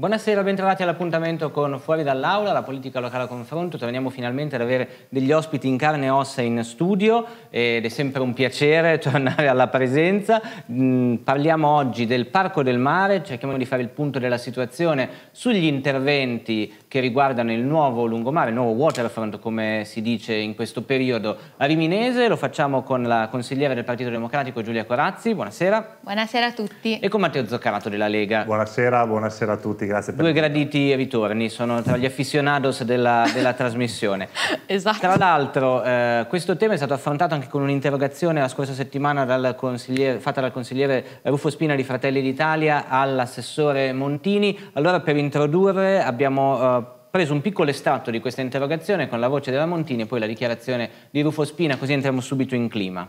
Buonasera, bentrovati all'appuntamento con Fuori dall'Aula, la politica locale a confronto. Torniamo finalmente ad avere degli ospiti in carne e ossa in studio ed è sempre un piacere tornare alla presenza. Mm, parliamo oggi del Parco del Mare, cerchiamo di fare il punto della situazione sugli interventi che riguardano il nuovo lungomare, il nuovo waterfront come si dice in questo periodo a Riminese. Lo facciamo con la consigliera del Partito Democratico Giulia Corazzi. Buonasera. Buonasera a tutti. E con Matteo Zoccarato della Lega. Buonasera, buonasera a tutti grazie per Due graditi ritorni, sono tra gli aficionados della, della trasmissione. esatto. Tra l'altro eh, questo tema è stato affrontato anche con un'interrogazione la scorsa settimana dal fatta dal consigliere Rufo Spina di Fratelli d'Italia all'assessore Montini. Allora per introdurre abbiamo... Eh, preso un piccolo estratto di questa interrogazione con la voce della Montini e poi la dichiarazione di Rufo Spina, così entriamo subito in clima.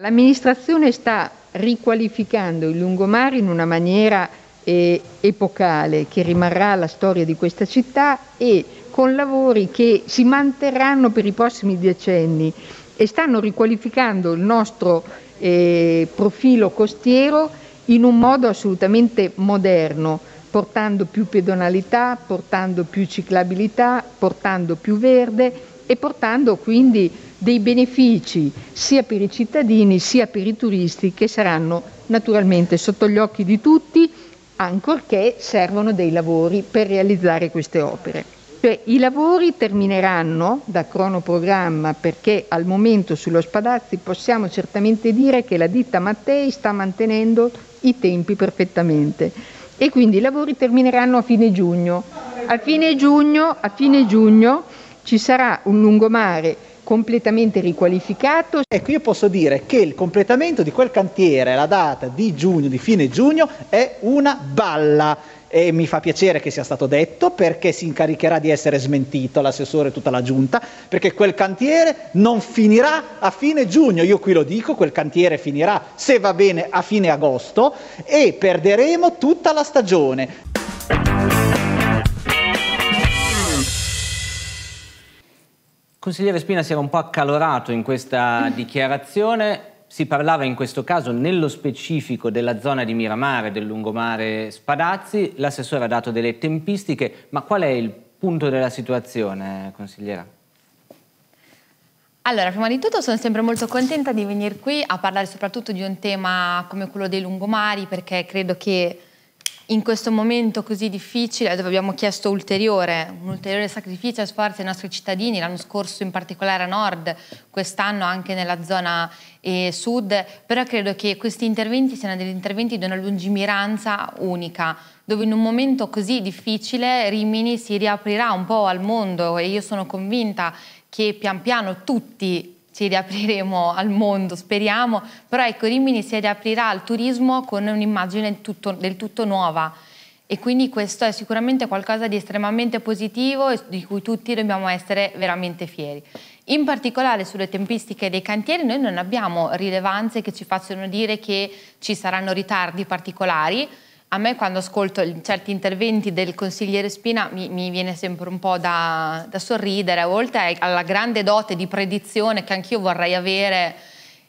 L'amministrazione sta riqualificando il lungomare in una maniera eh, epocale che rimarrà la storia di questa città e con lavori che si manterranno per i prossimi decenni e stanno riqualificando il nostro eh, profilo costiero in un modo assolutamente moderno, portando più pedonalità, portando più ciclabilità, portando più verde e portando quindi dei benefici sia per i cittadini sia per i turisti che saranno naturalmente sotto gli occhi di tutti, ancorché servono dei lavori per realizzare queste opere. Cioè, I lavori termineranno da cronoprogramma perché al momento sullo Spadazzi possiamo certamente dire che la ditta Mattei sta mantenendo i tempi perfettamente e quindi i lavori termineranno a fine giugno. A fine giugno, a fine giugno ci sarà un lungomare completamente riqualificato. Ecco, io posso dire che il completamento di quel cantiere la data di giugno, di fine giugno, è una balla e mi fa piacere che sia stato detto perché si incaricherà di essere smentito l'assessore e tutta la giunta perché quel cantiere non finirà a fine giugno io qui lo dico quel cantiere finirà se va bene a fine agosto e perderemo tutta la stagione Consigliere Spina si era un po' accalorato in questa dichiarazione, si parlava in questo caso nello specifico della zona di Miramare, del lungomare Spadazzi, l'assessore ha dato delle tempistiche, ma qual è il punto della situazione, consigliera? Allora, prima di tutto sono sempre molto contenta di venire qui a parlare soprattutto di un tema come quello dei lungomari perché credo che in questo momento così difficile dove abbiamo chiesto ulteriore, un ulteriore sacrificio e sforzo ai nostri cittadini, l'anno scorso in particolare a nord, quest'anno anche nella zona eh, sud, però credo che questi interventi siano degli interventi di una lungimiranza unica, dove in un momento così difficile Rimini si riaprirà un po' al mondo e io sono convinta che pian piano tutti ci riapriremo al mondo, speriamo, però ecco Rimini si riaprirà al turismo con un'immagine tutto, del tutto nuova e quindi questo è sicuramente qualcosa di estremamente positivo e di cui tutti dobbiamo essere veramente fieri. In particolare sulle tempistiche dei cantieri noi non abbiamo rilevanze che ci facciano dire che ci saranno ritardi particolari, a me quando ascolto certi interventi del consigliere Spina mi, mi viene sempre un po' da, da, sorridere, oltre alla grande dote di predizione che anch'io vorrei avere,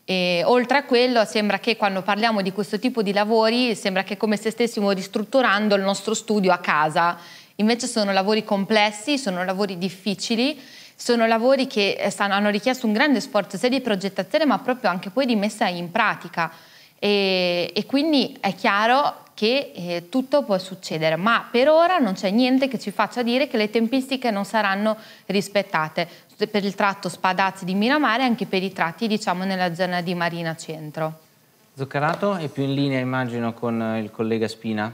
e, oltre a quello sembra che quando parliamo di questo tipo di lavori sembra che come se stessimo ristrutturando il nostro studio a casa, invece sono lavori complessi, sono lavori difficili, sono lavori che eh, stanno, hanno richiesto un grande sforzo sia di progettazione ma proprio anche poi di messa in pratica. e, e quindi è chiaro che eh, tutto può succedere, ma per ora non c'è niente che ci faccia dire che le tempistiche non saranno rispettate per il tratto Spadazzi di Miramare e anche per i tratti diciamo, nella zona di Marina Centro. Zuccarato è più in linea immagino con eh, il collega Spina.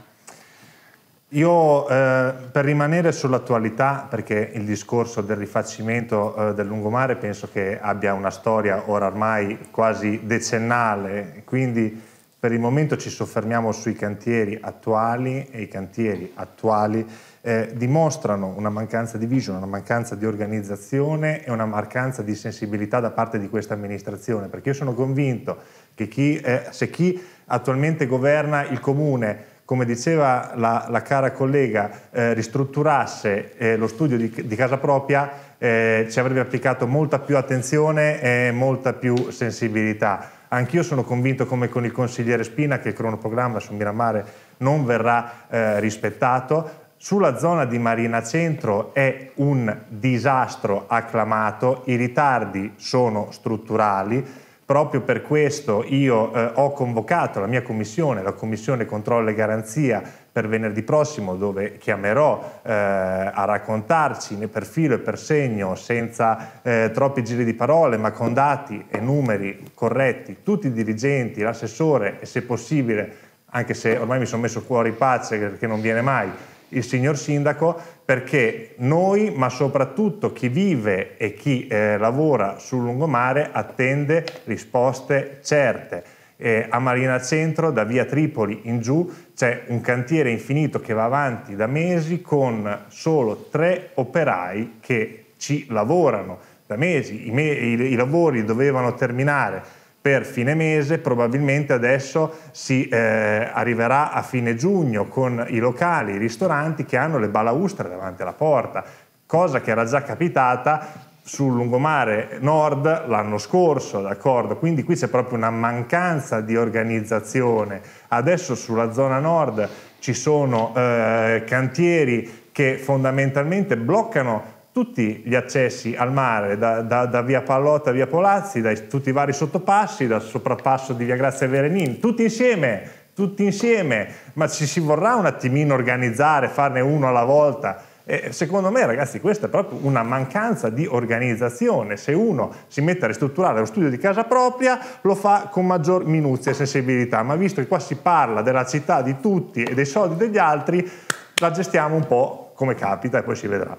Io eh, per rimanere sull'attualità, perché il discorso del rifacimento eh, del lungomare penso che abbia una storia ora ormai quasi decennale, quindi per il momento ci soffermiamo sui cantieri attuali e i cantieri attuali eh, dimostrano una mancanza di visione, una mancanza di organizzazione e una mancanza di sensibilità da parte di questa amministrazione, perché io sono convinto che chi, eh, se chi attualmente governa il comune come diceva la, la cara collega, eh, ristrutturasse eh, lo studio di, di casa propria, eh, ci avrebbe applicato molta più attenzione e molta più sensibilità. Anch'io sono convinto, come con il consigliere Spina, che il cronoprogramma su Miramare non verrà eh, rispettato. Sulla zona di Marina Centro è un disastro acclamato, i ritardi sono strutturali, Proprio per questo io eh, ho convocato la mia commissione, la Commissione Controllo e Garanzia, per venerdì prossimo dove chiamerò eh, a raccontarci per filo e per segno, senza eh, troppi giri di parole, ma con dati e numeri corretti, tutti i dirigenti, l'assessore e se possibile, anche se ormai mi sono messo cuore in pace perché non viene mai, il signor sindaco, perché noi, ma soprattutto chi vive e chi eh, lavora sul lungomare, attende risposte certe eh, a Marina Centro, da via Tripoli in giù, c'è un cantiere infinito che va avanti da mesi con solo tre operai che ci lavorano da mesi. I, me i, i lavori dovevano terminare per fine mese, probabilmente adesso si eh, arriverà a fine giugno con i locali, i ristoranti che hanno le balaustre davanti alla porta cosa che era già capitata sul lungomare nord l'anno scorso, d'accordo? Quindi qui c'è proprio una mancanza di organizzazione. Adesso sulla zona nord ci sono eh, cantieri che fondamentalmente bloccano tutti gli accessi al mare, da, da, da via Pallotta a via Polazzi, da tutti i vari sottopassi, dal soprappasso di via Grazia Verenin, tutti insieme, tutti insieme, ma ci si vorrà un attimino organizzare, farne uno alla volta e secondo me, ragazzi, questa è proprio una mancanza di organizzazione. Se uno si mette a ristrutturare lo studio di casa propria, lo fa con maggior minuzia e sensibilità. Ma visto che qua si parla della città di tutti e dei soldi degli altri, la gestiamo un po' come capita e poi si vedrà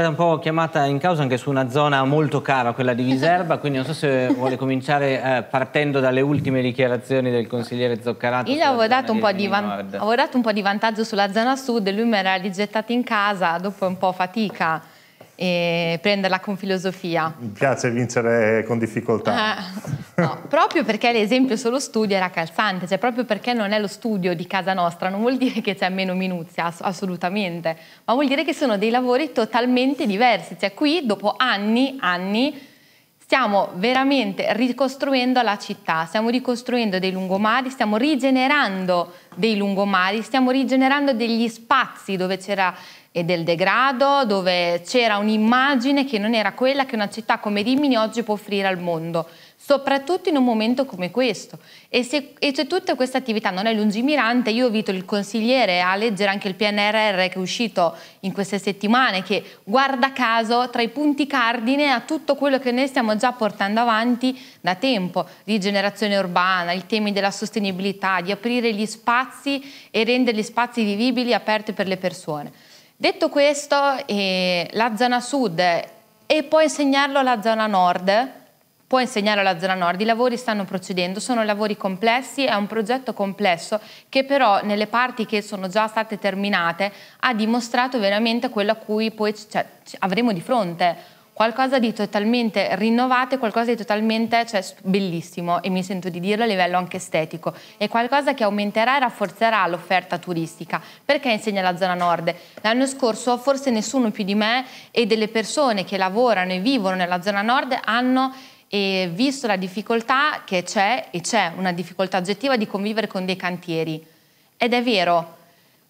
stata un po' chiamata in causa anche su una zona molto cara, quella di Viserba, quindi non so se vuole cominciare eh, partendo dalle ultime dichiarazioni del consigliere Zoccarato. Io avevo dato, avevo dato, un po di vantaggio sulla zona sud, lui mi era rigettato in casa dopo un po' fatica e prenderla con filosofia. Mi piace vincere con difficoltà. Eh, no, proprio perché l'esempio solo studio era calzante, cioè proprio perché non è lo studio di casa nostra, non vuol dire che c'è meno minuzia, ass assolutamente, ma vuol dire che sono dei lavori totalmente diversi, cioè qui dopo anni, anni, stiamo veramente ricostruendo la città, stiamo ricostruendo dei lungomari, stiamo rigenerando dei lungomari, stiamo rigenerando degli spazi dove c'era e del degrado, dove c'era un'immagine che non era quella che una città come Rimini oggi può offrire al mondo, soprattutto in un momento come questo. E se, e se tutta questa attività non è lungimirante, io invito il consigliere a leggere anche il PNRR che è uscito in queste settimane, che guarda caso tra i punti cardine a tutto quello che noi stiamo già portando avanti da tempo, rigenerazione urbana, i temi della sostenibilità, di aprire gli spazi e rendere gli spazi vivibili aperti per le persone. Detto questo, eh, la zona sud e può insegnarlo alla zona nord, può insegnarlo alla zona nord, i lavori stanno procedendo, sono lavori complessi, è un progetto complesso che però nelle parti che sono già state terminate ha dimostrato veramente quello a cui poi cioè, avremo di fronte qualcosa di totalmente rinnovato e qualcosa di totalmente cioè, bellissimo e mi sento di dirlo a livello anche estetico è qualcosa che aumenterà e rafforzerà l'offerta turistica perché insegna la zona nord l'anno scorso forse nessuno più di me e delle persone che lavorano e vivono nella zona nord hanno eh, visto la difficoltà che c'è e c'è una difficoltà oggettiva di convivere con dei cantieri ed è vero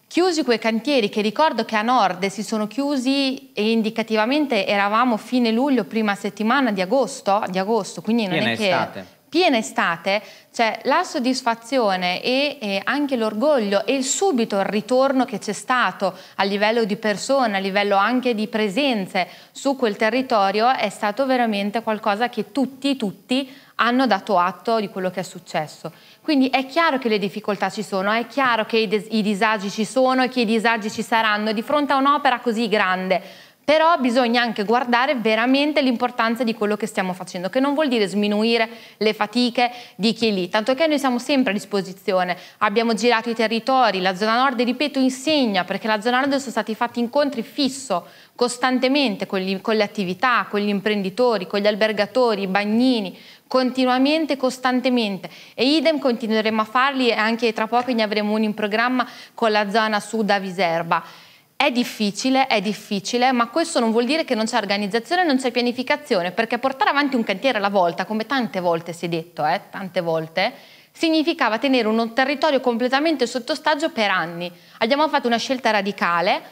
Chiusi quei cantieri che ricordo che a nord si sono chiusi e indicativamente eravamo fine luglio, prima settimana di agosto, di agosto quindi non piena è che... Estate. Piena estate, cioè la soddisfazione e, e anche l'orgoglio e il subito il ritorno che c'è stato a livello di persone, a livello anche di presenze su quel territorio è stato veramente qualcosa che tutti, tutti hanno dato atto di quello che è successo. Quindi è chiaro che le difficoltà ci sono, è chiaro che i, i disagi ci sono e che i disagi ci saranno di fronte a un'opera così grande. Però bisogna anche guardare veramente l'importanza di quello che stiamo facendo, che non vuol dire sminuire le fatiche di chi è lì, tanto che noi siamo sempre a disposizione. Abbiamo girato i territori, la zona nord, ripeto, insegna, perché la zona nord sono stati fatti incontri fisso costantemente con, gli, con, le attività, con gli imprenditori, con gli albergatori, i bagnini, continuamente, costantemente e idem continueremo a farli e anche tra poco ne avremo uno in programma con la zona sud a Viserba. È difficile, è difficile, ma questo non vuol dire che non c'è organizzazione, non c'è pianificazione, perché portare avanti un cantiere alla volta, come tante volte si è detto, eh, tante volte, significava tenere un territorio completamente sotto stagio per anni. Abbiamo fatto una scelta radicale,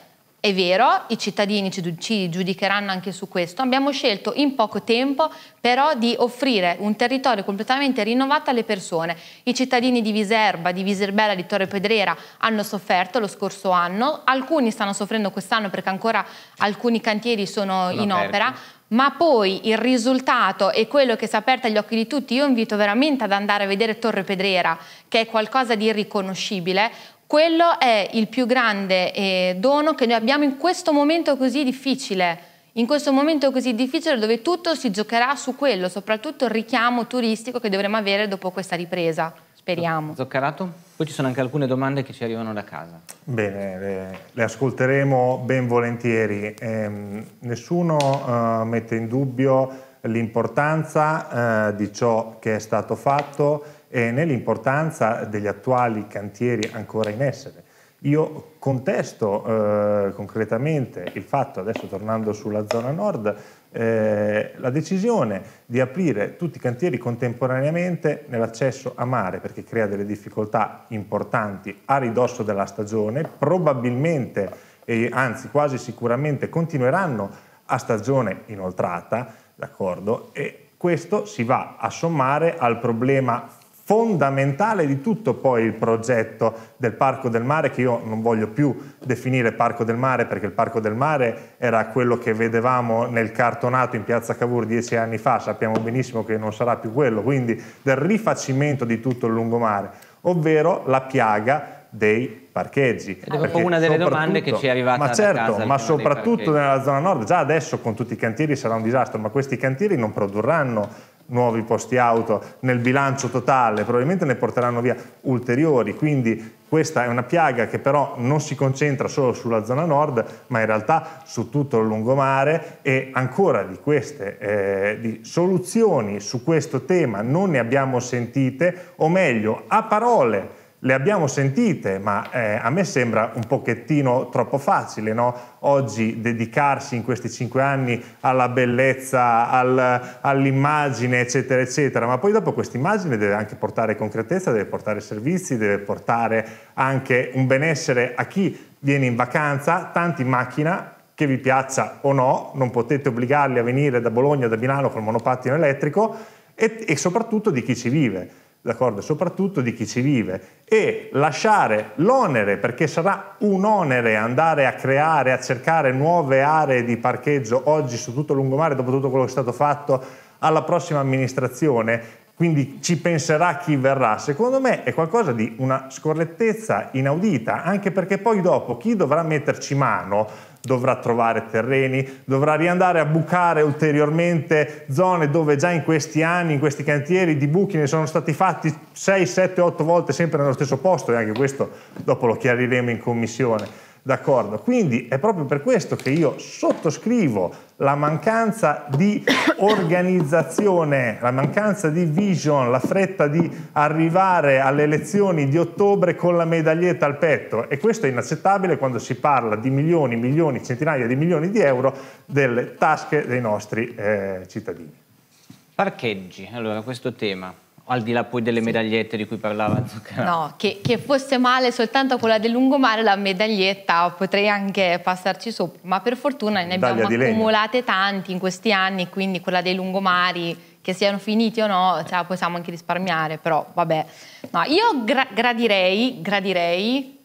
è vero, i cittadini ci, giudicheranno anche su questo. Abbiamo scelto in poco tempo però di offrire un territorio completamente rinnovato alle persone. I cittadini di Viserba, di Viserbella, di Torre Pedrera hanno sofferto lo scorso anno, alcuni stanno soffrendo quest'anno perché ancora alcuni cantieri sono, sono in aperti. opera, ma poi il risultato è quello che si è aperto agli occhi di tutti, io invito veramente ad andare a vedere Torre Pedrera, che è qualcosa di irriconoscibile, quello è il più grande eh, dono che noi abbiamo in questo momento così difficile, in questo momento così difficile dove tutto si giocherà su quello, soprattutto il richiamo turistico che dovremo avere dopo questa ripresa, speriamo. Zoccarato? Poi ci sono anche alcune domande che ci arrivano da casa. Bene, le, le ascolteremo ben volentieri. Eh, nessuno eh, mette in dubbio l'importanza eh, di ciò che è stato fatto, Ene l'importanza degli attuali cantieri ancora in essere. Io contesto eh, concretamente il fatto, adesso tornando sulla zona nord, eh, la decisione di aprire tutti i cantieri contemporaneamente nell'accesso a mare perché crea delle difficoltà importanti a ridosso della stagione, probabilmente, eh, anzi quasi sicuramente, continueranno a stagione inoltrata, d'accordo? E questo si va a sommare al problema fondamentale di tutto poi il progetto del Parco del Mare, che io non voglio più definire Parco del Mare perché il Parco del Mare era quello che vedevamo nel cartonato in Piazza Cavour dieci anni fa, sappiamo benissimo che non sarà più quello, quindi del rifacimento di tutto il lungomare, ovvero la piaga dei parcheggi. Ed è una delle domande che ci è arrivata ma certo, casa, Ma soprattutto nella zona nord, già adesso con tutti i cantieri sarà un disastro, ma questi cantieri non produrranno nuovi posti auto, nel bilancio totale probabilmente ne porteranno via ulteriori, quindi questa è una piaga che però non si concentra solo sulla zona nord, ma in realtà su tutto il lungomare e ancora di queste eh, di soluzioni su questo tema non ne abbiamo sentite, o meglio, a parole le abbiamo sentite, ma eh, a me sembra un pochettino troppo facile no? oggi dedicarsi in questi cinque anni alla bellezza, al, all'immagine, eccetera, eccetera, ma poi dopo questa immagine deve anche portare concretezza, deve portare servizi, deve portare anche un benessere a chi viene in vacanza, tanti in macchina, che vi piaccia o no, non potete obbligarli a venire da Bologna da Milano col monopattino elettrico e, e soprattutto di chi ci vive d'accordo? Soprattutto di chi ci vive e lasciare l'onere, perché sarà un onere andare a creare, a cercare nuove aree di parcheggio oggi su tutto il lungomare dopo tutto quello che è stato fatto alla prossima amministrazione, quindi ci penserà chi verrà. Secondo me è qualcosa di una scorrettezza inaudita, anche perché poi dopo chi dovrà metterci mano dovrà trovare terreni, dovrà riandare a bucare ulteriormente zone dove già in questi anni, in questi cantieri di buchi ne sono stati fatti 6, 7, 8 volte sempre nello stesso posto e anche questo dopo lo chiariremo in commissione D'accordo? Quindi è proprio per questo che io sottoscrivo la mancanza di organizzazione, la mancanza di vision, la fretta di arrivare alle elezioni di ottobre con la medaglietta al petto e questo è inaccettabile quando si parla di milioni, milioni, centinaia di milioni di euro delle tasche dei nostri eh, cittadini. Parcheggi, allora questo tema al di là poi delle medagliette di cui parlava Zuccarello. No, che, che, fosse male soltanto quella del lungomare, la medaglietta potrei anche passarci sopra, ma per fortuna ne abbiamo accumulate tanti in questi anni, quindi quella dei lungomari che siano finiti o no, ce la possiamo anche risparmiare, però vabbè. No, io gra gradirei, gradirei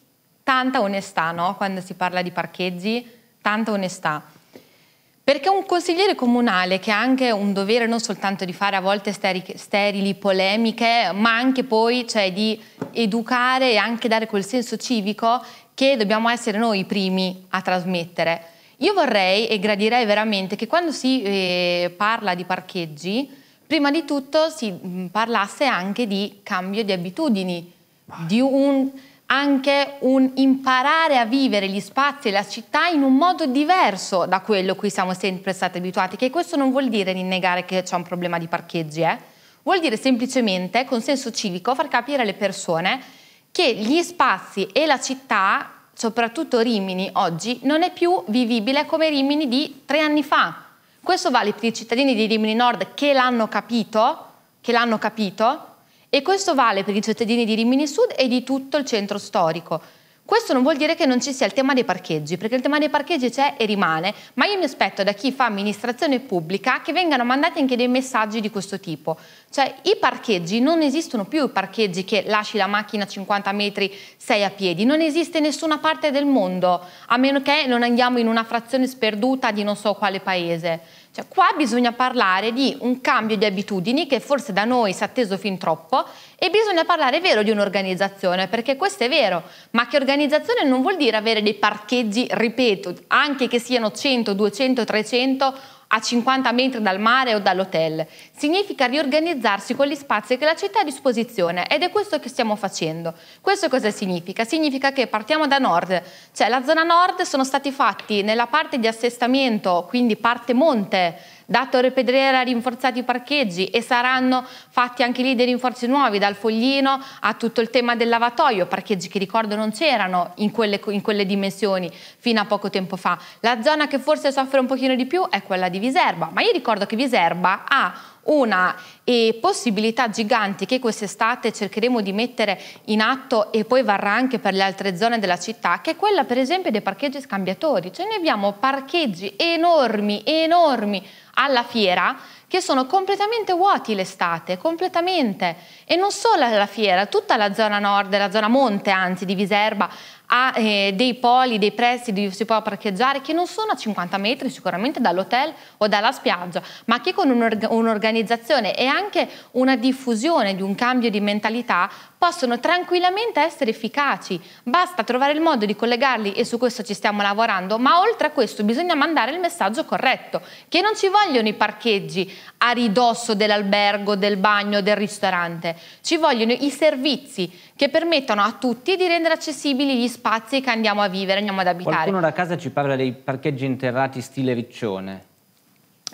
tanta onestà, no? Quando si parla di parcheggi, tanta onestà. Perché un consigliere comunale che ha anche un dovere non soltanto di fare a volte sterili, sterili polemiche, ma anche poi cioè, di educare e anche dare quel senso civico che dobbiamo essere noi i primi a trasmettere. Io vorrei e gradirei veramente che quando si eh, parla di parcheggi, prima di tutto si mm, parlasse anche di cambio di abitudini, di un anche un imparare a vivere gli spazi e la città in un modo diverso da quello a cui siamo sempre stati abituati, che questo non vuol dire rinnegare che c'è un problema di parcheggi, eh? vuol dire semplicemente, con senso civico, far capire alle persone che gli spazi e la città, soprattutto Rimini oggi, non è più vivibile come Rimini di tre anni fa. Questo vale per i cittadini di Rimini Nord che l'hanno capito, che l'hanno capito, e questo vale per i cittadini di Rimini Sud e di tutto il centro storico. Questo non vuol dire che non ci sia il tema dei parcheggi, perché il tema dei parcheggi c'è e rimane, ma io mi aspetto da chi fa amministrazione pubblica che vengano mandati anche dei messaggi di questo tipo. Cioè i parcheggi non esistono più, i parcheggi che lasci la macchina a 50 metri, sei a piedi, non esiste in nessuna parte del mondo, a meno che non andiamo in una frazione sperduta di non so quale paese. Cioè, qua bisogna parlare di un cambio di abitudini che forse da noi si è atteso fin troppo e bisogna parlare vero di un'organizzazione, perché questo è vero, ma che organizzazione non vuol dire avere dei parcheggi, ripeto, anche che siano 100, 200, 300 a 50 metri dal mare o dall'hotel. Significa riorganizzarsi con gli spazi che la città ha a disposizione ed è questo che stiamo facendo. Questo cosa significa? Significa che partiamo da nord, cioè la zona nord sono stati fatti nella parte di assestamento, quindi parte monte, Dato Pedriera ha rinforzato i parcheggi e saranno fatti anche lì dei rinforzi nuovi, dal foglino a tutto il tema del lavatoio, parcheggi che ricordo non c'erano in, in quelle, dimensioni fino a poco tempo fa. La zona che forse soffre un pochino di più è quella di Viserba, ma io ricordo che Viserba ha una eh, possibilità gigante che quest'estate cercheremo di mettere in atto e poi varrà anche per le altre zone della città, che è quella per esempio dei parcheggi scambiatori. Cioè noi abbiamo parcheggi enormi, enormi alla fiera che sono completamente vuoti l'estate, completamente. E non solo alla fiera, tutta la zona nord, la zona monte anzi di Viserba ha eh, dei poli, dei prezzi dove si può parcheggiare che non sono a 50 metri sicuramente dall'hotel o dalla spiaggia, ma che con un'organizzazione e anche una diffusione di un cambio di mentalità possono tranquillamente essere efficaci. Basta trovare il modo di collegarli e su questo ci stiamo lavorando, ma oltre a questo bisogna mandare il messaggio corretto, che non ci vogliono i parcheggi a ridosso dell'albergo, del bagno, del ristorante, ci vogliono i servizi che permettano a tutti di rendere accessibili gli spazi che andiamo a vivere, andiamo ad abitare. Qualcuno da casa ci parla dei parcheggi interrati stile riccione.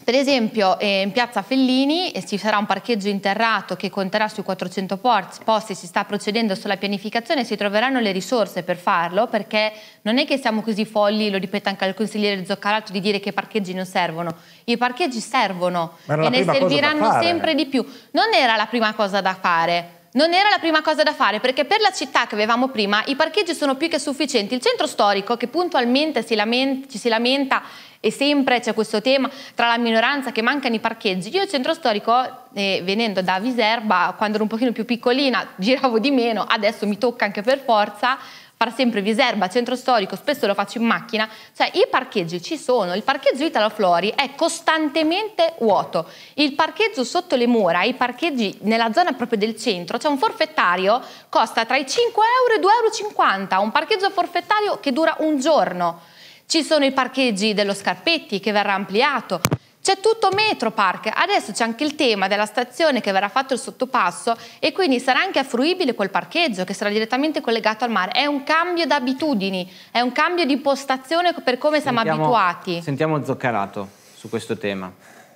Per esempio eh, in piazza Fellini eh, ci sarà un parcheggio interrato che conterà sui 400 porti, posti, si sta procedendo sulla pianificazione, si troveranno le risorse per farlo perché non è che siamo così folli, lo ripeto anche al consigliere Zoccarato, di dire che i parcheggi non servono. I parcheggi servono e ne serviranno sempre di più. Non era la prima cosa da fare non era la prima cosa da fare perché per la città che avevamo prima i parcheggi sono più che sufficienti. Il centro storico che puntualmente si lamenta, ci si lamenta e sempre c'è questo tema tra la minoranza che mancano i parcheggi. Io il centro storico, eh, venendo da Viserba, quando ero un pochino più piccolina giravo di meno, adesso mi tocca anche per forza, far sempre Viserba, centro storico, spesso lo faccio in macchina, cioè i parcheggi ci sono, il parcheggio Italo Flori è costantemente vuoto, il parcheggio sotto le mura, i parcheggi nella zona proprio del centro, c'è cioè un forfettario costa tra i 5 euro e 2,50 euro, un parcheggio forfettario che dura un giorno, ci sono i parcheggi dello Scarpetti che verrà ampliato, c'è tutto Metro Park, adesso c'è anche il tema della stazione che verrà fatto il sottopasso e quindi sarà anche affruibile quel parcheggio che sarà direttamente collegato al mare. È un cambio d'abitudini, è un cambio di postazione per come sentiamo, siamo abituati. Sentiamo Zoccarato su questo tema.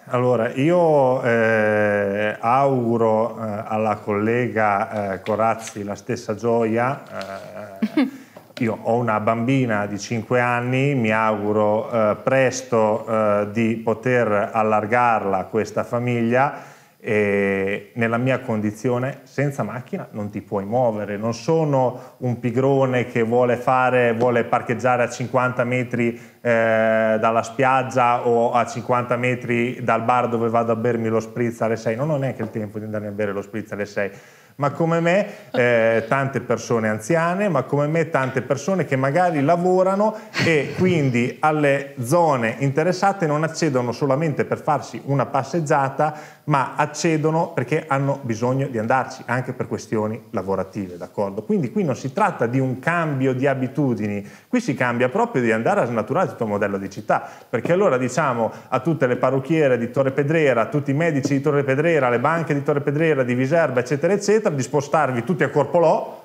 Allora, io eh, auguro eh, alla collega eh, Corazzi la stessa gioia eh, io ho una bambina di 5 anni, mi auguro eh, presto eh, di poter allargarla questa famiglia e nella mia condizione senza macchina non ti puoi muovere, non sono un pigrone che vuole, fare, vuole parcheggiare a 50 metri eh, dalla spiaggia o a 50 metri dal bar dove vado a bermi lo spritz alle 6, non ho neanche il tempo di andare a bere lo spritz alle 6 ma come me eh, tante persone anziane, ma come me tante persone che magari lavorano e quindi alle zone interessate non accedono solamente per farsi una passeggiata, ma accedono perché hanno bisogno di andarci anche per questioni lavorative, d'accordo? Quindi qui non si tratta di un cambio di abitudini, qui si cambia proprio di andare a snaturare tutto il modello di città, perché allora diciamo a tutte le parrucchiere di Torre Pedrera, a tutti i medici di Torre Pedrera, alle banche di Torre Pedrera, di Viserba, eccetera, eccetera, eccetera, di spostarvi tutti a Corpolò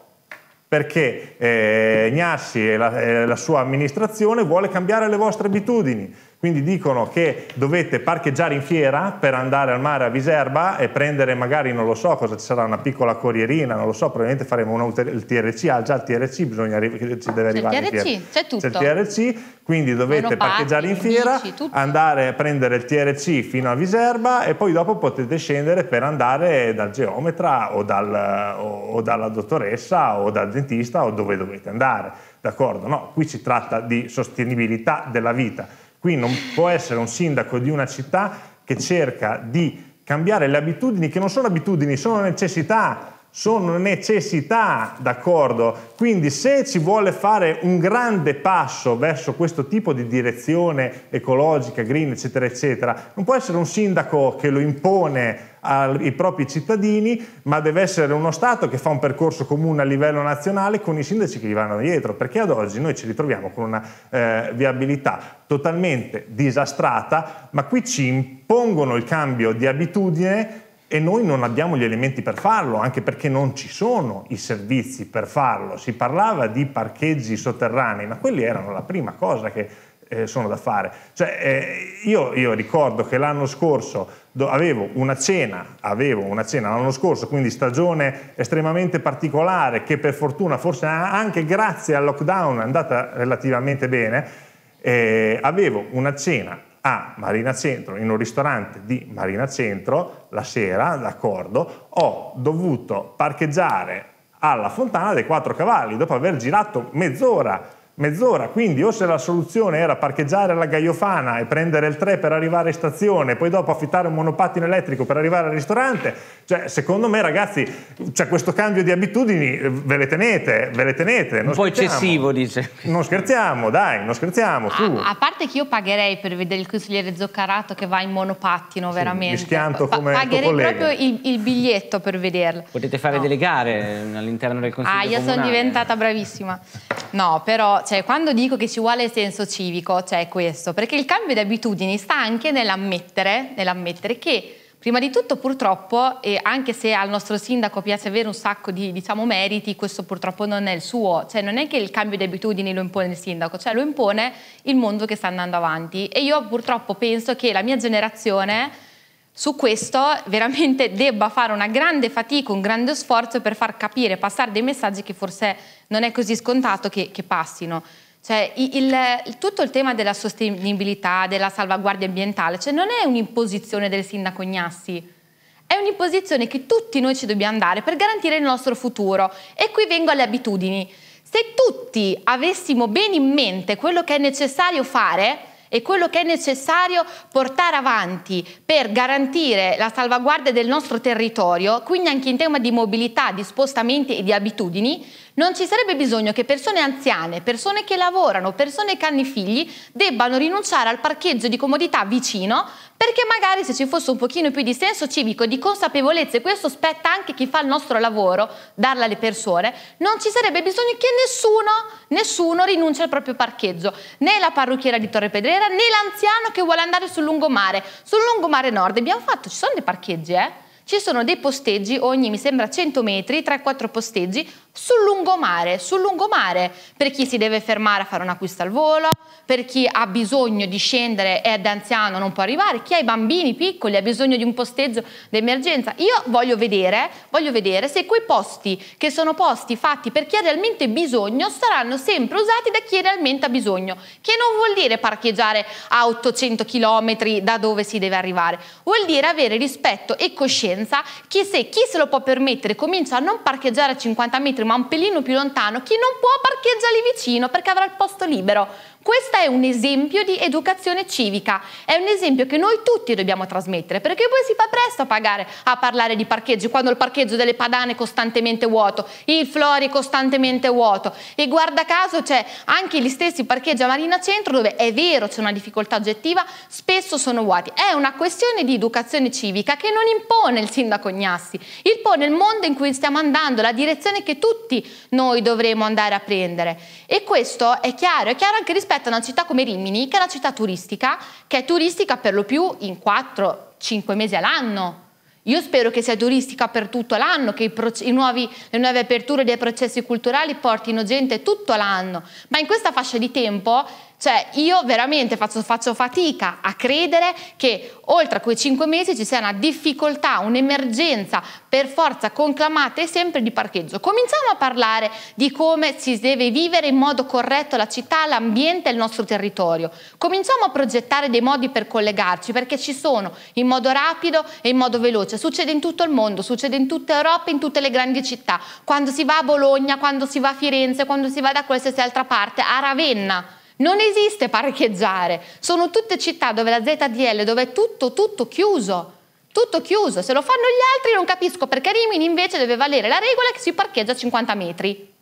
perché eh, Gnassi e la, e eh, la sua amministrazione vuole cambiare le vostre abitudini, quindi dicono che dovete parcheggiare in fiera per andare al mare a Viserba e prendere magari, non lo so, cosa ci sarà, una piccola corrierina, non lo so, probabilmente faremo una, il TRC, ah già il TRC bisogna, ci deve arrivare. C'è il TRC, c'è tutto. C'è il TRC, quindi dovete parcheggiare in fiera, bici, andare a prendere il TRC fino a Viserba e poi dopo potete scendere per andare dal geometra o, dal, o, o dalla dottoressa o dal dentista o dove dovete andare. D'accordo? No, qui si tratta di sostenibilità della vita Qui non può essere un sindaco di una città che cerca di cambiare le abitudini, che non sono abitudini, sono necessità sono necessità, d'accordo? Quindi se ci vuole fare un grande passo verso questo tipo di direzione ecologica, green, eccetera, eccetera, non può essere un sindaco che lo impone ai propri cittadini, ma deve essere uno Stato che fa un percorso comune a livello nazionale con i sindaci che gli vanno dietro, perché ad oggi noi ci ritroviamo con una eh, viabilità totalmente disastrata, ma qui ci impongono il cambio di abitudine e noi non abbiamo gli elementi per farlo, anche perché non ci sono i servizi per farlo. Si parlava di parcheggi sotterranei, ma quelli erano la prima cosa che eh, sono da fare. Cioè, eh, io, io, ricordo che l'anno scorso avevo una cena, avevo una cena l'anno scorso, quindi stagione estremamente particolare, che per fortuna, forse anche grazie al lockdown, è andata relativamente bene. Eh, avevo una cena a Marina Centro, in un ristorante di Marina Centro, la sera, d'accordo, ho dovuto parcheggiare alla fontana dei quattro cavalli dopo aver girato mezz'ora mezz'ora, quindi o se la soluzione era parcheggiare alla Gaiofana e prendere il 3 per arrivare in stazione, poi dopo affittare un monopattino elettrico per arrivare al ristorante, cioè secondo me ragazzi, cioè, questo cambio di abitudini eh, ve le tenete, ve le tenete. Un po' eccessivo dice. Non scherziamo, dai, non scherziamo. A, a, parte che io pagherei per vedere il consigliere Zoccarato che va in monopattino, sì, veramente. mi schianto come pa- Pagherei proprio il, il, biglietto per vederlo. Potete fare no. delle gare eh, all'interno del ah, consiglio Ah, io comunale. sono diventata bravissima no, però cioè, quando dico che ci vuole senso civico, c'è cioè questo, perché il cambio di abitudini sta anche nell'ammettere, nell'ammettere che prima di tutto purtroppo, e anche se al nostro sindaco piace avere un sacco di diciamo, meriti, questo purtroppo non è il suo, cioè non è che il cambio di abitudini lo impone il sindaco, cioè lo impone il mondo che sta andando avanti e io purtroppo penso che la mia generazione su questo veramente debba fare una grande fatica, un grande sforzo per far capire, passare dei messaggi che forse non è così scontato che, che passino. Cioè, il, il, tutto il tema della sostenibilità, della salvaguardia ambientale, cioè non è un'imposizione del sindaco Ignassi, è un'imposizione che tutti noi ci dobbiamo dare per garantire il nostro futuro. E qui vengo alle abitudini. Se tutti avessimo bene in mente quello che è necessario fare, e quello che è necessario portare avanti per garantire la salvaguardia del nostro territorio, quindi anche in tema di mobilità, di spostamenti e di abitudini, non ci sarebbe bisogno che persone anziane, persone che lavorano, persone che hanno i figli debbano rinunciare al parcheggio di comodità vicino perché magari se ci fosse un pochino più di senso civico e di consapevolezza, e questo spetta anche chi fa il nostro lavoro, darla alle persone, non ci sarebbe bisogno che nessuno, nessuno rinuncia al proprio parcheggio, né la parrucchiera di Torre Pedrera, né l'anziano che vuole andare sul lungomare. Sul lungomare nord abbiamo fatto, ci sono dei parcheggi, eh? Ci sono dei posteggi, ogni mi sembra 100 metri, 3-4 posteggi, sul lungomare, sul lungomare per chi si deve fermare a fare un acquisto al volo, per chi ha bisogno di scendere ed è anziano non può arrivare, chi ha i bambini piccoli ha bisogno di un posteggio d'emergenza. Io voglio vedere, voglio vedere se quei posti che sono posti fatti per chi ha realmente bisogno saranno sempre usati da chi realmente ha bisogno, che non vuol dire parcheggiare a 800 km da dove si deve arrivare, vuol dire avere rispetto e coscienza che se chi se lo può permettere comincia a non parcheggiare a 50 metri ma un pelino più lontano, chi non può parcheggia lì vicino perché avrà il posto libero. Questo è un esempio di educazione civica, è un esempio che noi tutti dobbiamo trasmettere, perché poi si fa presto a, pagare, a parlare di parcheggi, quando il parcheggio delle padane è costantemente vuoto, il Flori è costantemente vuoto e guarda caso c'è anche gli stessi parcheggi a Marina Centro dove è vero c'è una difficoltà oggettiva, spesso sono vuoti. È una questione di educazione civica che non impone il sindaco Gnassi, impone il mondo in cui stiamo andando, la direzione che tutti noi dovremo andare a prendere. E questo è chiaro, è chiaro anche rispetto rispetto a una città come Rimini, che è una città turistica, che è turistica per lo più in 4-5 mesi all'anno. Io spero che sia turistica per tutto l'anno, che i, i nuovi, le nuove aperture dei processi culturali portino gente tutto l'anno, ma in questa fascia di tempo cioè io veramente faccio, faccio, fatica a credere che oltre a quei cinque mesi ci sia una difficoltà, un'emergenza per forza conclamata e sempre di parcheggio. Cominciamo a parlare di come si deve vivere in modo corretto la città, l'ambiente e il nostro territorio. Cominciamo a progettare dei modi per collegarci perché ci sono in modo rapido e in modo veloce. Succede in tutto il mondo, succede in tutta Europa, in tutte le grandi città. Quando si va a Bologna, quando si va a Firenze, quando si va da qualsiasi altra parte, a Ravenna non esiste parcheggiare, sono tutte città dove la ZDL, dove è tutto, tutto chiuso, tutto chiuso. Se lo fanno gli altri non capisco perché Rimini invece deve valere la regola che si parcheggia a 50 metri.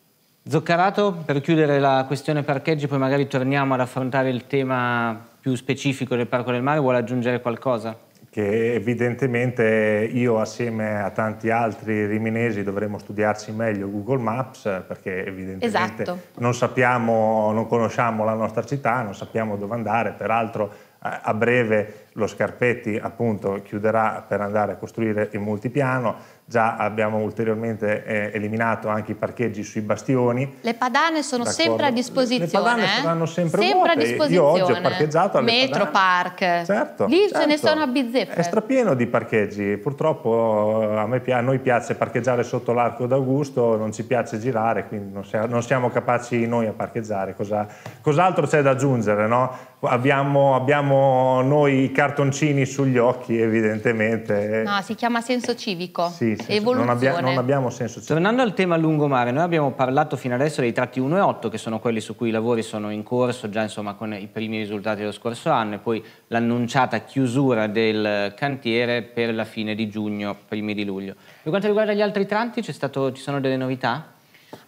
Zoccarato, per chiudere la questione parcheggi, poi magari torniamo ad affrontare il tema più specifico del Parco del Mare, vuole aggiungere qualcosa? che evidentemente io assieme a tanti altri riminesi dovremmo studiarci meglio Google Maps perché evidentemente esatto. non sappiamo, non conosciamo la nostra città, non sappiamo dove andare, peraltro a breve lo Scarpetti appunto chiuderà per andare a costruire il multipiano già abbiamo ulteriormente eh, eliminato anche i parcheggi sui bastioni. Le padane sono sempre a disposizione. Le padane eh? saranno sempre, sempre a disposizione. Io oggi ho parcheggiato alle Metro Park. Certo. Lì certo. ce ne sono a bizzeffe. È strapieno di parcheggi. Purtroppo eh, a, me, a noi piace parcheggiare sotto l'arco d'Augusto, non ci piace girare, quindi non siamo, non siamo capaci noi a parcheggiare. Cosa, cos'altro c'è da aggiungere? No? Abbiamo, abbiamo, noi i cartoncini sugli occhi, evidentemente. No, si chiama senso civico. Sì, lì, senso, non, abbia, non, abbiamo senso. Cioè Tornando al tema lungomare, noi abbiamo parlato fino adesso dei tratti 1 e 8, che sono quelli su cui i lavori sono in corso, già insomma con i primi risultati dello scorso anno, e poi l'annunciata chiusura del cantiere per la fine di giugno, primi di luglio. Per quanto riguarda gli altri tratti, stato, ci sono delle novità?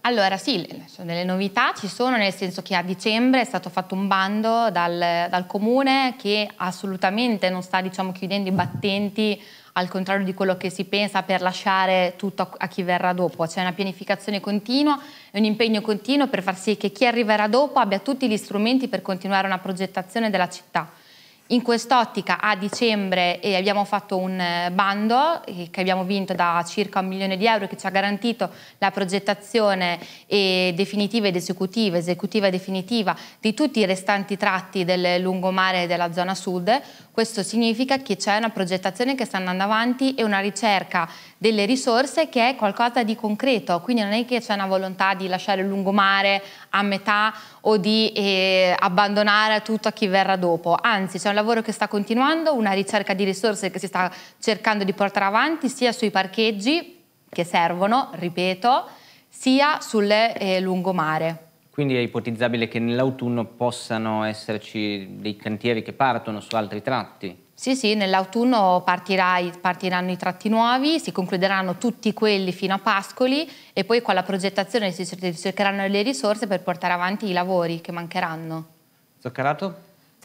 Allora sì, delle novità ci sono nel senso che a dicembre è stato fatto un bando dal, dal comune che assolutamente non sta diciamo, chiudendo i battenti al contrario di quello che si pensa per lasciare tutto a chi verrà dopo. C'è una pianificazione continua e un impegno continuo per far sì che chi arriverà dopo abbia tutti gli strumenti per continuare una progettazione della città in quest'ottica a dicembre eh, abbiamo fatto un eh, bando eh, che abbiamo vinto da circa un milione di euro che ci ha garantito la progettazione eh, definitiva ed esecutiva, esecutiva definitiva di tutti i restanti tratti del lungomare della zona sud. Questo significa che c'è una progettazione che sta andando avanti e una ricerca delle risorse che è qualcosa di concreto, quindi non è che c'è una volontà di lasciare il lungomare a metà o di eh, abbandonare tutto a chi verrà dopo, anzi c'è un lavoro che sta continuando, una ricerca di risorse che si sta cercando di portare avanti sia sui parcheggi che servono, ripeto, sia sul eh, lungomare. Quindi è ipotizzabile che nell'autunno possano esserci dei cantieri che partono su altri tratti? Sì, sì, nell'autunno partiranno i tratti nuovi, si concluderanno tutti quelli fino a Pascoli e poi con la progettazione si cercheranno le risorse per portare avanti i lavori che mancheranno. Zoccarato?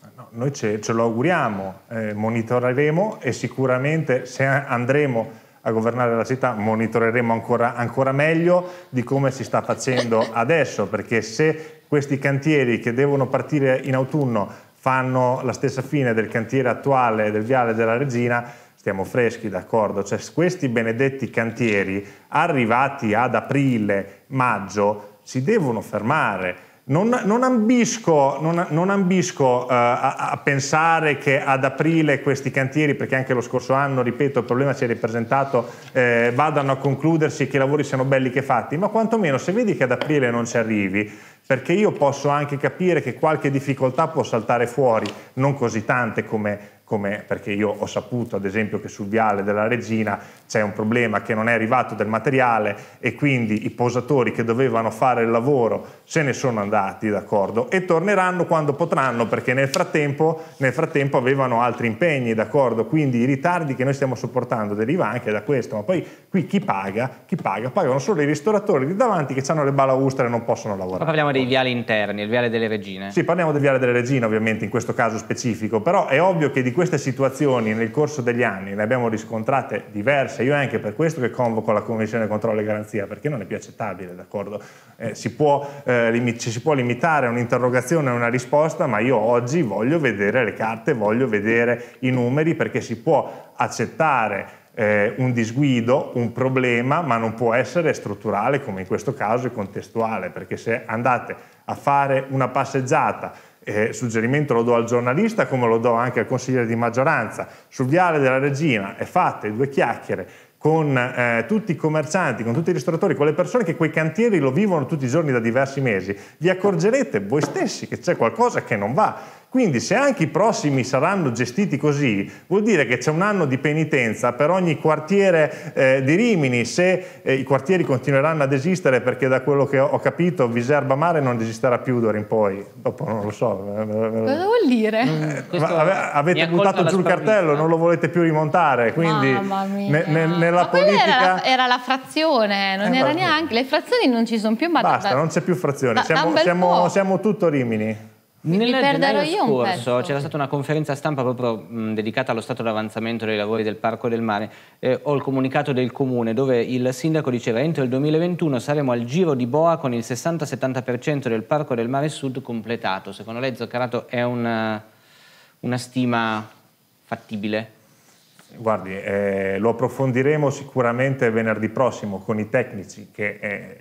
Eh, no, noi ce, ce, lo auguriamo, eh, monitoreremo e sicuramente se andremo a governare la città monitoreremo ancora, ancora meglio di come si sta facendo adesso, perché se questi cantieri che devono partire in autunno fanno la stessa fine del cantiere attuale del viale della Regina, stiamo freschi, d'accordo? Cioè questi benedetti cantieri arrivati ad aprile, maggio, si devono fermare non, non, ambisco, non, non ambisco uh, a, a, pensare che ad aprile questi cantieri, perché anche lo scorso anno, ripeto, il problema si è ripresentato, eh, vadano a concludersi, e che i lavori siano belli che fatti, ma quantomeno se vedi che ad aprile non ci arrivi, perché io posso anche capire che qualche difficoltà può saltare fuori, non così tante come come perché io ho saputo ad esempio che sul viale della Regina c'è un problema che non è arrivato del materiale e quindi i posatori che dovevano fare il lavoro se ne sono andati, d'accordo, e torneranno quando potranno perché nel frattempo, nel frattempo avevano altri impegni, d'accordo, quindi i ritardi che noi stiamo sopportando deriva anche da questo, ma poi qui chi paga? Chi paga? Pagano solo i ristoratori di davanti che hanno le balaustre e non possono lavorare. Ma parliamo dei viali interni, il viale delle Regine. Sì, parliamo del viale delle Regine ovviamente in questo caso specifico, però è ovvio che di questo queste situazioni nel corso degli anni ne abbiamo riscontrate diverse, io è anche per questo che convoco la Commissione Controllo e Garanzia, perché non è più accettabile, d'accordo? Eh, si può, eh, ci si può limitare a un'interrogazione e una risposta, ma io oggi voglio vedere le carte, voglio vedere i numeri, perché si può accettare eh, un disguido, un problema, ma non può essere strutturale come in questo caso è contestuale, perché se andate a fare una passeggiata eh, suggerimento lo do al giornalista come lo do anche al consigliere di maggioranza, sul viale della Regina è fate due chiacchiere con eh, tutti i commercianti, con tutti i ristoratori, con le persone che quei cantieri lo vivono tutti i giorni da diversi mesi, vi accorgerete voi stessi che c'è qualcosa che non va quindi se anche i prossimi saranno gestiti così, vuol dire che c'è un anno di penitenza per ogni quartiere eh, di Rimini, se eh, i quartieri continueranno ad esistere, perché da quello che ho capito Viserba Mare non esisterà più d'ora in poi, dopo non lo so. Eh, eh, eh. Cosa vuol dire? Mm, ma, avete buttato giù il cartello, non lo volete più rimontare, quindi ne, ne, nella ma politica... Era la, era la, frazione, non eh, era neanche, le frazioni non ci sono più. Ma Basta, da, non c'è più frazione, da, siamo, siamo, siamo tutto Rimini. Mi Nel perderò io scorso c'era stata una conferenza stampa proprio mh, dedicata allo stato d'avanzamento dei lavori del Parco del Mare eh, ho il comunicato del comune dove il sindaco diceva entro il 2021 saremo al giro di boa con il 60-70% del Parco del Mare Sud completato. Secondo lei Zoccarato è una, una stima fattibile? Guardi, eh, lo approfondiremo sicuramente venerdì prossimo con i tecnici che eh,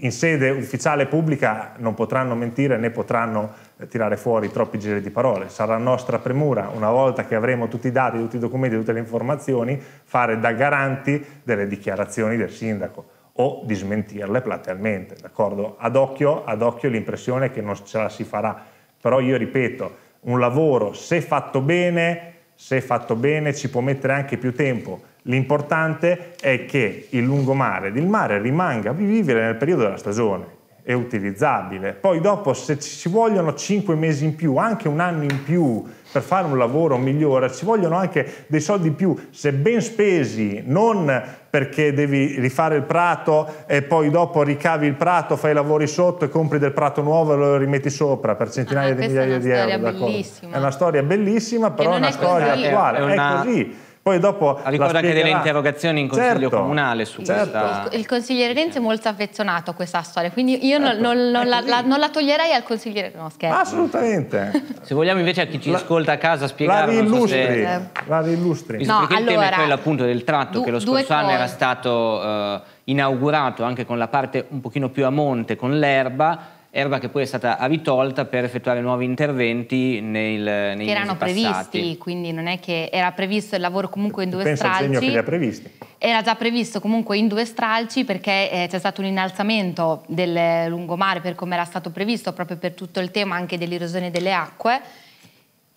in sede ufficiale pubblica non potranno mentire né potranno eh, tirare fuori troppi giri di parole. Sarà nostra premura, una volta che avremo tutti i dati, tutti i documenti, tutte le informazioni, fare da garanti delle dichiarazioni del sindaco o di smentirle platealmente, d'accordo? Ad occhio, ad occhio l'impressione è che non ce la si farà, però io ripeto, un lavoro se fatto bene, se fatto bene ci può mettere anche più tempo. L'importante è che il lungomare ed il mare rimanga vivibile nel periodo della stagione è utilizzabile. Poi dopo se ci vogliono 5 mesi in più, anche un anno in più per fare un lavoro migliore, ci vogliono anche dei soldi in più, se ben spesi, non perché devi rifare il prato e poi dopo ricavi il prato, fai i lavori sotto e compri del prato nuovo e lo rimetti sopra per centinaia ah, di migliaia di euro. Bellissima. È una storia bellissima, però è una storia attuale. È, una... è così poi dopo Ricordo anche delle interrogazioni in consiglio certo, comunale su certo. questa... Il consigliere Renzi è molto affezionato a questa storia, quindi io certo. non, non, la, eh, la, non, la, toglierei al consigliere... No, scherzo. Assolutamente. se vogliamo invece a chi ci la, ascolta a casa spiegare... La riillustri. So se... Eh. La riillustri. No, allora, il tema è quello appunto del tratto du, che lo scorso anno era stato eh, inaugurato anche con la parte un pochino più a monte, con l'erba, erba che poi è stata ritolta per effettuare nuovi interventi nei nei che erano previsti, quindi non è che era previsto il lavoro comunque in due Pensa stralci. Pensa che li ha previsti. Era già previsto comunque in due stralci perché eh, c'è stato un innalzamento del lungomare per come era stato previsto, proprio per tutto il tema anche dell'erosione delle acque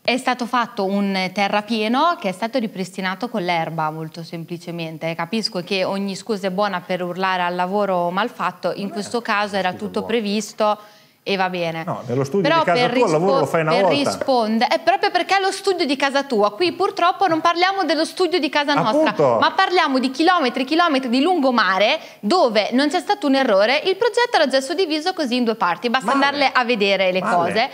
è stato fatto un terrapieno che è stato ripristinato con l'erba molto semplicemente. Capisco che ogni scusa è buona per urlare al lavoro mal fatto, in Beh, questo caso era tutto buona. previsto e va bene. No, nello studio però di casa tua il lavoro lo fai una per volta. Risponde, è proprio perché è lo studio di casa tua. Qui purtroppo non parliamo dello studio di casa nostra, Appunto. ma parliamo di chilometri e chilometri di lungomare dove non c'è stato un errore, il progetto era già suddiviso così in due parti, basta vale. andarle a vedere le vale. cose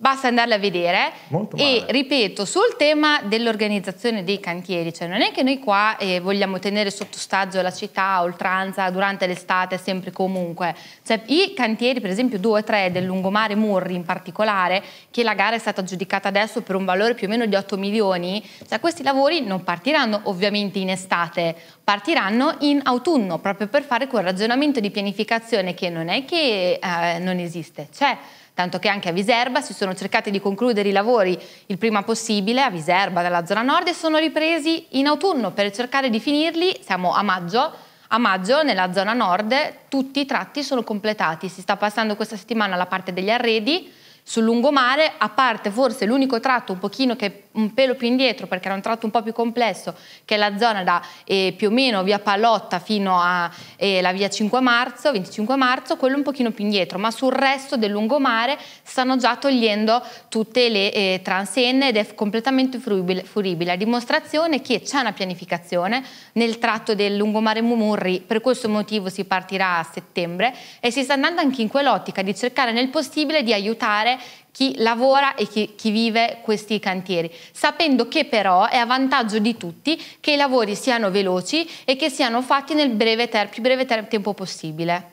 Basta andarle a vedere e ripeto sul tema dell'organizzazione dei cantieri, cioè non è che noi qua eh, vogliamo tenere sotto stagio la città a oltranza durante l'estate sempre e comunque, cioè, i cantieri per esempio 2 e 3 del lungomare Murri in particolare, che la gara è stata giudicata adesso per un valore più o meno di 8 milioni, cioè, questi lavori non partiranno ovviamente in estate, partiranno in autunno proprio per fare quel ragionamento di pianificazione che non è che eh, non esiste, c'è. Cioè, tanto che anche a Viserba si sono cercati di concludere i lavori il prima possibile, a Viserba, dalla zona nord, e sono ripresi in autunno per cercare di finirli, siamo a maggio, a maggio nella zona nord tutti i tratti sono completati, si sta passando questa settimana alla parte degli arredi, sul lungomare, a parte forse l'unico tratto un pochino che un pelo più indietro, perché era un tratto un po' più complesso, che è la zona da eh, più o meno via Palotta fino alla eh, via 5 marzo, 25 marzo, quello un pochino più indietro, ma sul resto del lungomare stanno già togliendo tutte le eh, transenne ed è completamente fruibile, furibile, a dimostrazione che c'è una pianificazione nel tratto del lungomare Mumurri, per questo motivo si partirà a settembre e si sta andando anche in quell'ottica di cercare nel possibile di aiutare chi lavora e chi, chi, vive questi cantieri, sapendo che però è a vantaggio di tutti che i lavori siano veloci e che siano fatti nel breve più breve tempo possibile.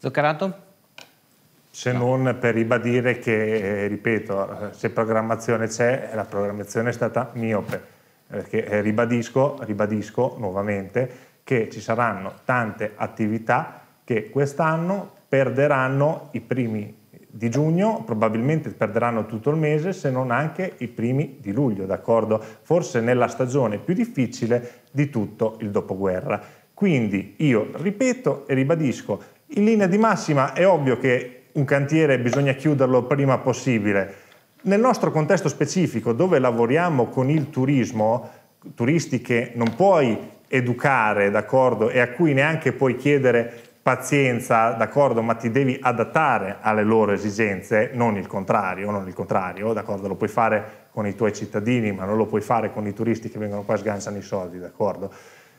Zuccarato? Se no. non per ribadire che, eh, ripeto, se programmazione c'è, la programmazione è stata miope, perché eh, ribadisco, ribadisco nuovamente che ci saranno tante attività che quest'anno perderanno i primi di giugno, probabilmente perderanno tutto il mese se non anche i primi di luglio, d'accordo? Forse nella stagione più difficile di tutto il dopoguerra. Quindi io ripeto e ribadisco, in linea di massima è ovvio che un cantiere bisogna chiuderlo prima possibile. Nel nostro contesto specifico, dove lavoriamo con il turismo, turisti che non puoi educare, d'accordo, e a cui neanche puoi chiedere pazienza, d'accordo, ma ti devi adattare alle loro esigenze, non il contrario, non il contrario, d'accordo, lo puoi fare con i tuoi cittadini, ma non lo puoi fare con i turisti che vengono qua e sganciano i soldi, d'accordo.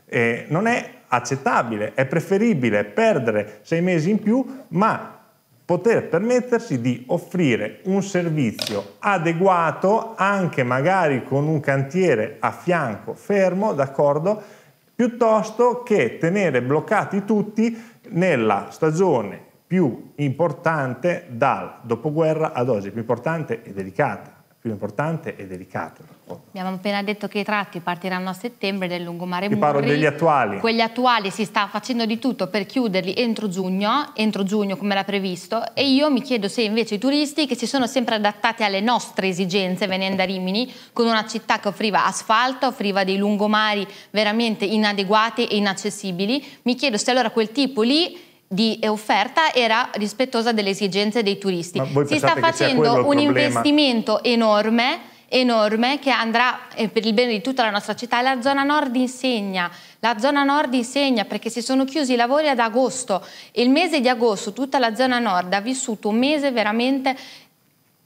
Eh, non è accettabile, è preferibile perdere sei mesi in più, ma poter permettersi di offrire un servizio adeguato anche magari con un cantiere a fianco fermo, d'accordo, piuttosto che tenere bloccati tutti nella stagione più importante dal dopoguerra ad oggi, più importante e delicata più importante e delicato. Abbiamo appena detto che i tratti partiranno a settembre del lungomare Murri. parlo degli attuali. Quelli attuali si sta facendo di tutto per chiuderli entro giugno, entro giugno come era previsto, e io mi chiedo se invece i turisti che si sono sempre adattati alle nostre esigenze venendo a Rimini, con una città che offriva asfalto, offriva dei lungomari veramente inadeguati e inaccessibili, mi chiedo se allora quel tipo lì di eh, offerta era rispettosa delle esigenze dei turisti. Si sta facendo un investimento enorme enorme che andrà eh, per il bene di tutta la nostra città e la zona nord insegna, la zona nord insegna perché si sono chiusi i lavori ad agosto e il mese di agosto tutta la zona nord ha vissuto un mese veramente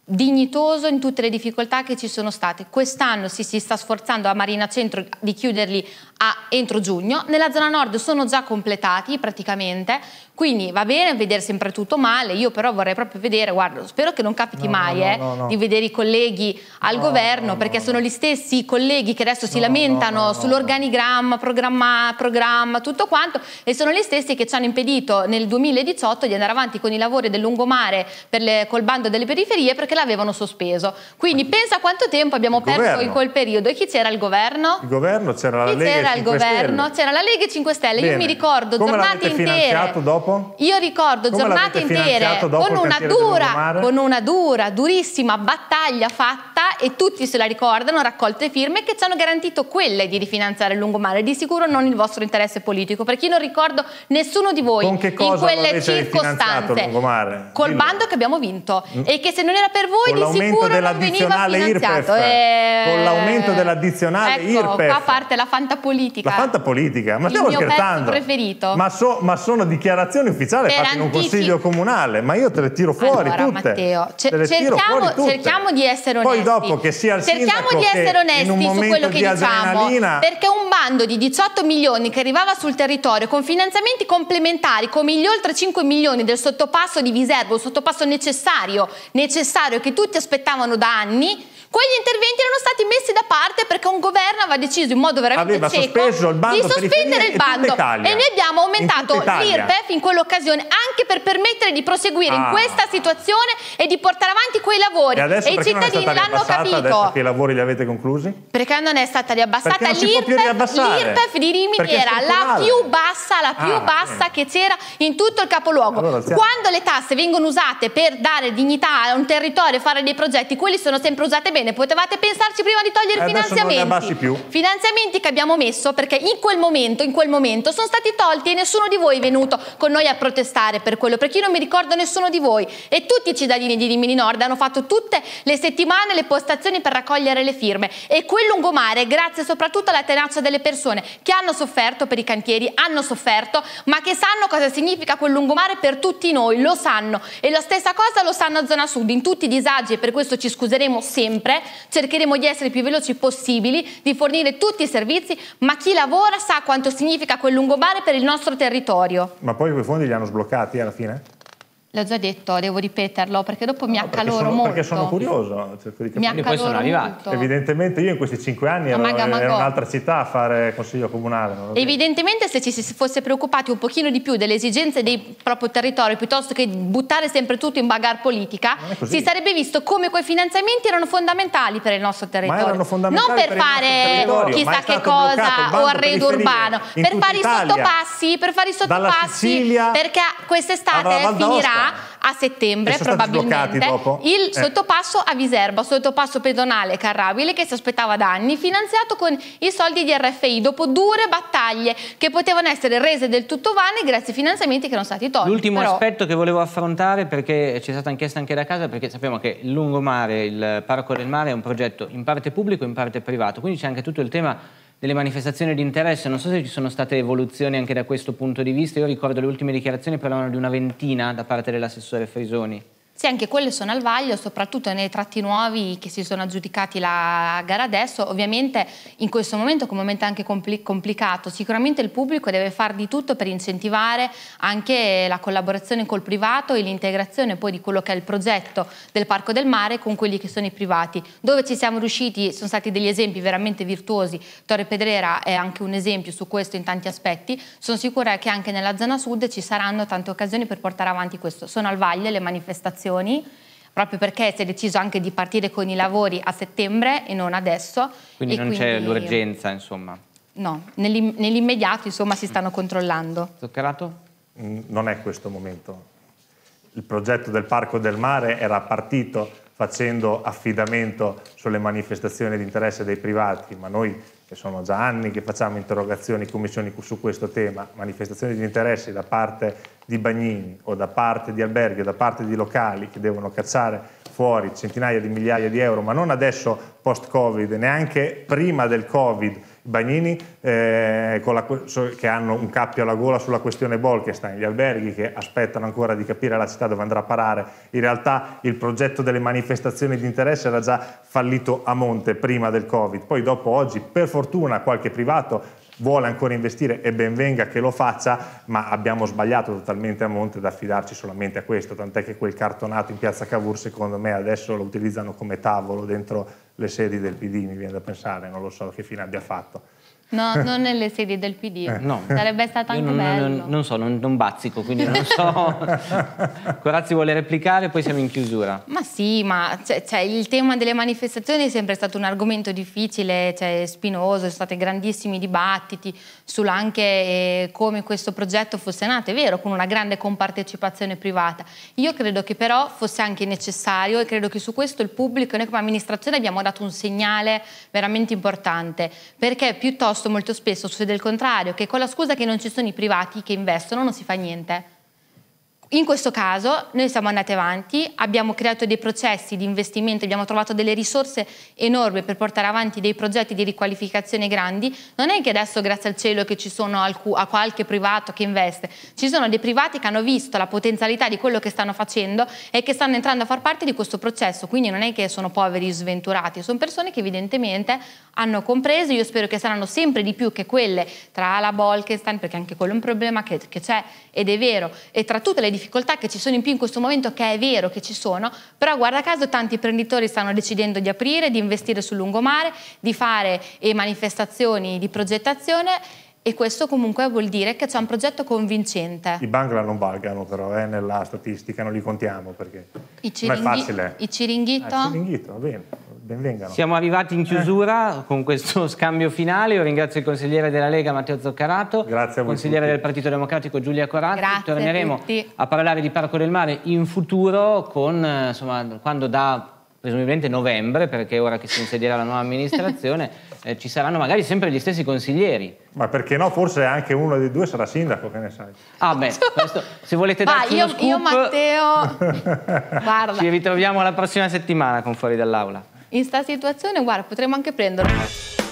dignitoso in tutte le difficoltà che ci sono state. Quest'anno si, si, sta sforzando a Marina Centro di chiuderli a, entro giugno, nella zona nord sono già completati praticamente, quindi va bene vedere sempre tutto male, io però vorrei proprio vedere, guarda, spero che non capiti no, mai no, eh, no, eh, di vedere i colleghi al governo, perché sono gli stessi colleghi che adesso si lamentano sull'organigramma, programma, programma, tutto quanto, e sono gli stessi che ci hanno impedito nel 2018 di andare avanti con i lavori del lungomare le, col bando delle periferie perché l'avevano sospeso. Quindi pensa quanto tempo abbiamo perso governo. in quel periodo e chi c'era il governo? Il governo c'era la Lega. C'era il governo, c'era la Lega e 5 Stelle. Bene. Io mi ricordo giornate intere. dopo dopo? Io ricordo Come giornate intere con una dura, con una dura, durissima battaglia fatta e tutti se la ricordano, raccolte firme che ci hanno garantito quelle di rifinanziare il lungomare, di sicuro non il vostro interesse politico, perché io non ricordo nessuno di voi in quelle circostanze col Dillo. bando che abbiamo vinto mm. e che se non era per voi con di sicuro non veniva finanziato. E... Eh, con l'aumento dell'addizionale ecco, IRPEF. qua parte la fantapolitica. La fantapolitica, ma il stiamo scherzando. preferito. Ma, so, ma sono dichiarazioni dichiarazione ufficiale per fatta in un consiglio comunale, ma io te le tiro fuori allora, tutte. Matteo, ce le cerchiamo, tutte. cerchiamo di essere onesti. Poi dopo che sia il Cerchiamo di essere onesti su quello che di diciamo, perché un bando di 18 milioni che arrivava sul territorio con finanziamenti complementari come gli oltre 5 milioni del sottopasso di Viserbo, un sottopasso necessario, necessario che tutti aspettavano da anni, Quegli interventi erano stati messi da parte perché un governo aveva deciso in modo veramente aveva cieco di sospendere il bando e noi abbiamo aumentato l'IRPEF in quell'occasione anche per permettere di proseguire ah. in questa situazione e di portare avanti quei lavori e, e i cittadini l'hanno capito. Che i lavori li avete conclusi? Perché non è stata riabbassata l'IRPEF di Rimini era la più bassa, la più ah, bassa eh. che c'era in tutto il capoluogo. Allora, Quando le tasse vengono usate per dare dignità a un territorio e fare dei progetti, quelli sono sempre usate bene bene, potevate pensarci prima di togliere i eh, finanziamenti. Non più. Finanziamenti che abbiamo messo perché in quel momento, in quel momento sono stati tolti e nessuno di voi è venuto con noi a protestare per quello, perché io non mi ricordo nessuno di voi e tutti i cittadini di Rimini Nord hanno fatto tutte le settimane le postazioni per raccogliere le firme e quel lungomare grazie soprattutto alla tenacia delle persone che hanno sofferto per i cantieri, hanno sofferto, ma che sanno cosa significa quel lungomare per tutti noi, lo sanno e la stessa cosa lo sanno a Zona Sud, in tutti i disagi e per questo ci scuseremo sempre sempre, cercheremo di essere più veloci possibili, di fornire tutti i servizi, ma chi lavora sa quanto significa quel lungomare per il nostro territorio. Ma poi quei fondi li hanno sbloccati alla fine? L'ho già detto, devo ripeterlo perché dopo mi no, accaloro perché sono, molto. Perché sono curioso, cerco di capire. Mi poi sono arrivato. Evidentemente io in questi cinque anni ero, ero in un'altra città a fare consiglio comunale. Evidentemente se ci si fosse preoccupati un pochino di più delle esigenze del proprio territorio piuttosto che buttare sempre tutto in bagar politica, si sarebbe visto come quei finanziamenti erano fondamentali per il nostro territorio. Ma erano fondamentali non per, per fare chissà che cosa o arredo urbano, per fare i sottopassi, per fare i sottopassi perché quest'estate finirà a settembre probabilmente il eh. sottopasso a Viserba, sottopasso pedonale carrabile che si aspettava da anni, finanziato con i soldi di RFI dopo dure battaglie che potevano essere rese del tutto vane grazie ai finanziamenti che erano stati tolti. L'ultimo Però... aspetto che volevo affrontare perché ci è stata chiesta anche da casa perché sappiamo che il lungomare, il parco del mare è un progetto in parte pubblico e in parte privato, quindi c'è anche tutto il tema delle manifestazioni di interesse, non so se ci sono state evoluzioni anche da questo punto di vista, io ricordo le ultime dichiarazioni parlavano di una ventina da parte dell'assessore Frisoni. Sì, anche quelle sono al vaglio, soprattutto nei tratti nuovi che si sono aggiudicati la gara adesso. Ovviamente in questo momento, che è un momento anche compli complicato, sicuramente il pubblico deve fare di tutto per incentivare anche la collaborazione col privato e l'integrazione poi di quello che è il progetto del Parco del Mare con quelli che sono i privati. Dove ci siamo riusciti sono stati degli esempi veramente virtuosi. Torre Pedrera è anche un esempio su questo in tanti aspetti. Sono sicura che anche nella zona sud ci saranno tante occasioni per portare avanti questo. Sono al vaglio le manifestazioni comunicazioni, proprio perché si è deciso anche di partire con i lavori a settembre e non adesso. Quindi non quindi... c'è l'urgenza, insomma. No, nell'immediato insomma si stanno controllando. Zuccherato? Mm, non è questo momento. Il progetto del Parco del Mare era partito facendo affidamento sulle manifestazioni di interesse dei privati, ma noi che sono già anni che facciamo interrogazioni, commissioni su questo tema, manifestazioni di interessi da parte di bagnini o da parte di alberghi o da parte di locali che devono cacciare fuori centinaia di migliaia di euro, ma non adesso post-Covid, neanche prima del Covid, bagnini eh, la, che hanno un cappio alla gola sulla questione Bolkestein, gli alberghi che aspettano ancora di capire la città dove andrà a parare. In realtà il progetto delle manifestazioni di interesse era già fallito a monte prima del Covid, poi dopo oggi per fortuna qualche privato vuole ancora investire e ben venga che lo faccia, ma abbiamo sbagliato totalmente a monte ad affidarci solamente a questo, tant'è che quel cartonato in piazza Cavour secondo me adesso lo utilizzano come tavolo dentro le sedi del PD, mi viene da pensare, non lo so che fine abbia fatto. No, non nelle sedi del PD. Eh. No. Sarebbe stato anche non, bello. Non, non, so, non, non, bazzico, quindi non so. Corazzi vuole replicare, poi siamo in chiusura. Ma sì, ma cioè, cioè, il tema delle manifestazioni è sempre stato un argomento difficile, cioè, spinoso, sono stati grandissimi dibattiti sulla anche eh, come questo progetto fosse nato, è vero, con una grande compartecipazione privata. Io credo che però fosse anche necessario e credo che su questo il pubblico, e noi come amministrazione abbiamo dato un segnale veramente importante, perché piuttosto opposto molto spesso succede il contrario, che con la scusa che non ci sono i privati che investono non si fa niente. In questo caso noi siamo andati avanti, abbiamo creato dei processi di investimento, abbiamo trovato delle risorse enormi per portare avanti dei progetti di riqualificazione grandi. Non è che adesso grazie al cielo che ci sono a qualche privato che investe, ci sono dei privati che hanno visto la potenzialità di quello che stanno facendo e che stanno entrando a far parte di questo processo, quindi non è che sono poveri sventurati, sono persone che evidentemente hanno compreso, io spero che saranno sempre di più che quelle tra la Bolkestein, perché anche quello è un problema che c'è ed è vero, e tra tutte le difficoltà difficoltà che ci sono in più in questo momento, che è vero che ci sono, però guarda caso tanti imprenditori stanno decidendo di aprire, di investire sul lungomare, di fare eh, manifestazioni di progettazione e questo comunque vuol dire che c'è un progetto convincente. I Bangla non valgano però, eh, nella statistica non li contiamo perché I ciringhi- non è facile. I Ciringhito? Ah, il ciringhito, va bene, benvengano. Siamo arrivati in eh. chiusura con questo scambio finale. Io ringrazio il consigliere della Lega Matteo Zoccarato, Grazie a voi consigliere tutti. del Partito Democratico Giulia Corazza. Grazie Torneremo a, a parlare di Parco del Mare in futuro con, eh, insomma, quando da presumibilmente novembre, perché è ora che si insedierà la nuova amministrazione, eh, ci saranno magari sempre gli stessi consiglieri. Ma perché no? Forse anche uno dei due sarà sindaco, che ne sai. Ah beh, questo, se volete darci Va, io, scoop, io Matteo, guarda. Ci ritroviamo la prossima settimana con Fuori dall'Aula. In sta situazione, guarda, potremmo anche prenderlo.